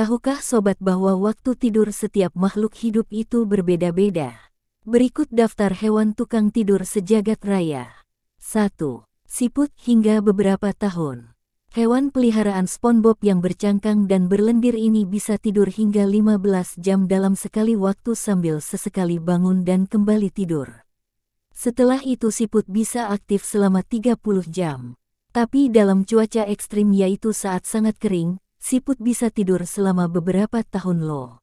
Tahukah sobat bahwa waktu tidur setiap makhluk hidup itu berbeda-beda? Berikut daftar hewan tukang tidur sejagat raya. 1. Siput hingga beberapa tahun. Hewan peliharaan SpongeBob yang bercangkang dan berlendir ini bisa tidur hingga 15 jam dalam sekali waktu sambil sesekali bangun dan kembali tidur. Setelah itu siput bisa aktif selama 30 jam. Tapi dalam cuaca ekstrim yaitu saat sangat kering, Siput bisa tidur selama beberapa tahun loh.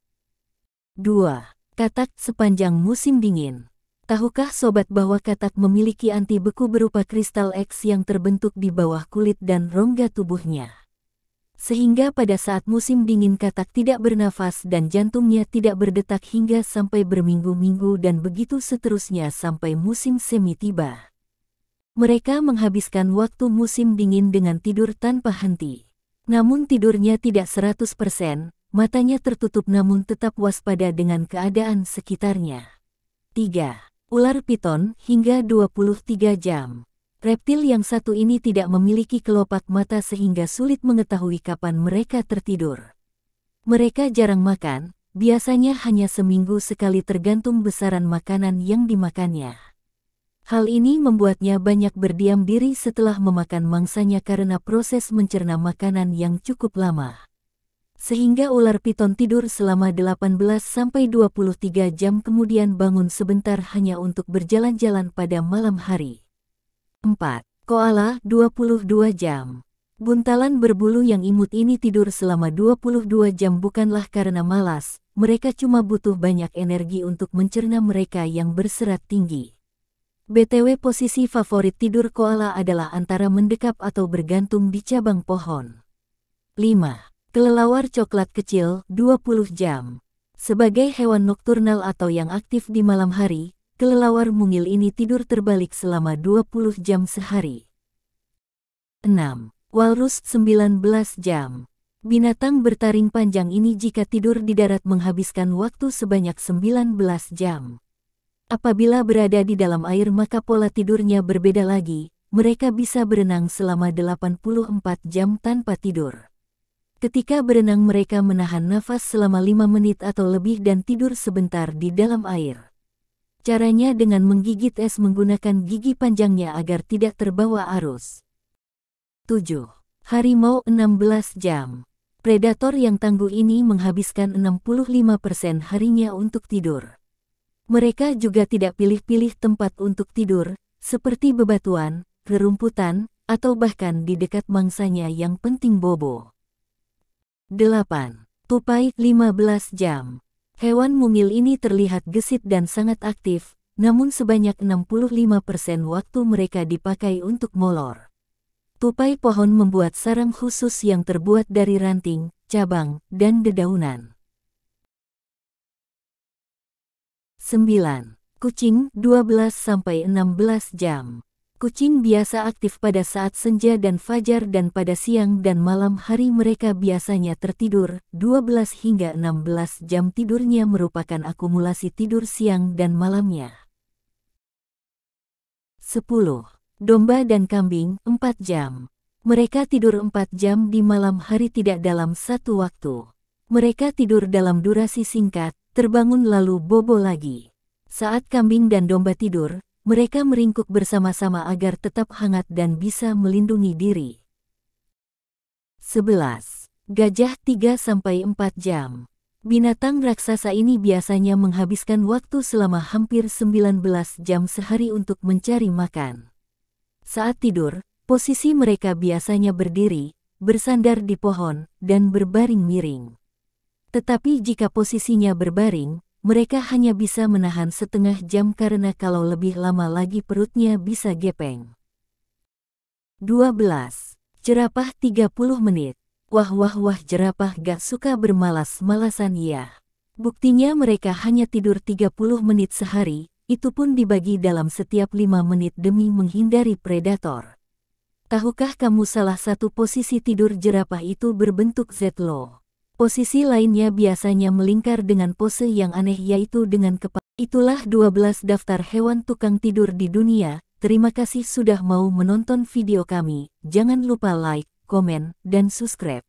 2. Katak sepanjang musim dingin. Tahukah sobat bahwa katak memiliki anti beku berupa kristal X yang terbentuk di bawah kulit dan rongga tubuhnya? Sehingga pada saat musim dingin katak tidak bernafas dan jantungnya tidak berdetak hingga sampai berminggu-minggu dan begitu seterusnya sampai musim semi tiba. Mereka menghabiskan waktu musim dingin dengan tidur tanpa henti. Namun tidurnya tidak 100%, matanya tertutup namun tetap waspada dengan keadaan sekitarnya. 3. Ular piton hingga 23 jam. Reptil yang satu ini tidak memiliki kelopak mata sehingga sulit mengetahui kapan mereka tertidur. Mereka jarang makan, biasanya hanya seminggu sekali tergantung besaran makanan yang dimakannya. Hal ini membuatnya banyak berdiam diri setelah memakan mangsanya karena proses mencerna makanan yang cukup lama. Sehingga ular piton tidur selama 18-23 jam kemudian bangun sebentar hanya untuk berjalan-jalan pada malam hari. 4. Koala 22 jam Buntalan berbulu yang imut ini tidur selama 22 jam bukanlah karena malas, mereka cuma butuh banyak energi untuk mencerna mereka yang berserat tinggi. BTW posisi favorit tidur koala adalah antara mendekap atau bergantung di cabang pohon. 5. Kelelawar coklat kecil, 20 jam. Sebagai hewan nokturnal atau yang aktif di malam hari, kelelawar mungil ini tidur terbalik selama 20 jam sehari. 6. Walrus 19 jam. Binatang bertaring panjang ini jika tidur di darat menghabiskan waktu sebanyak 19 jam. Apabila berada di dalam air maka pola tidurnya berbeda lagi, mereka bisa berenang selama 84 jam tanpa tidur. Ketika berenang mereka menahan nafas selama 5 menit atau lebih dan tidur sebentar di dalam air. Caranya dengan menggigit es menggunakan gigi panjangnya agar tidak terbawa arus. 7. Harimau 16 jam Predator yang tangguh ini menghabiskan 65% harinya untuk tidur. Mereka juga tidak pilih-pilih tempat untuk tidur, seperti bebatuan, kerumputan, atau bahkan di dekat mangsanya yang penting bobo. 8. Tupai 15 jam. Hewan mungil ini terlihat gesit dan sangat aktif, namun sebanyak 65% waktu mereka dipakai untuk molor. Tupai pohon membuat sarang khusus yang terbuat dari ranting, cabang, dan dedaunan. 9. Kucing 12-16 jam. Kucing biasa aktif pada saat senja dan fajar dan pada siang dan malam hari mereka biasanya tertidur. 12 hingga 16 jam tidurnya merupakan akumulasi tidur siang dan malamnya. 10. Domba dan kambing 4 jam. Mereka tidur 4 jam di malam hari tidak dalam satu waktu. Mereka tidur dalam durasi singkat, terbangun lalu bobo lagi. Saat kambing dan domba tidur, mereka meringkuk bersama-sama agar tetap hangat dan bisa melindungi diri. 11. Gajah 3-4 jam Binatang raksasa ini biasanya menghabiskan waktu selama hampir 19 jam sehari untuk mencari makan. Saat tidur, posisi mereka biasanya berdiri, bersandar di pohon, dan berbaring miring. Tetapi jika posisinya berbaring, mereka hanya bisa menahan setengah jam karena kalau lebih lama lagi perutnya bisa gepeng. 12. Jerapah 30 menit. Wah wah wah jerapah gak suka bermalas-malasan ya. Buktinya mereka hanya tidur 30 menit sehari, itu pun dibagi dalam setiap 5 menit demi menghindari predator. Tahukah kamu salah satu posisi tidur jerapah itu berbentuk Z-Law? Posisi lainnya biasanya melingkar dengan pose yang aneh yaitu dengan kepala. Itulah 12 daftar hewan tukang tidur di dunia. Terima kasih sudah mau menonton video kami. Jangan lupa like, komen, dan subscribe.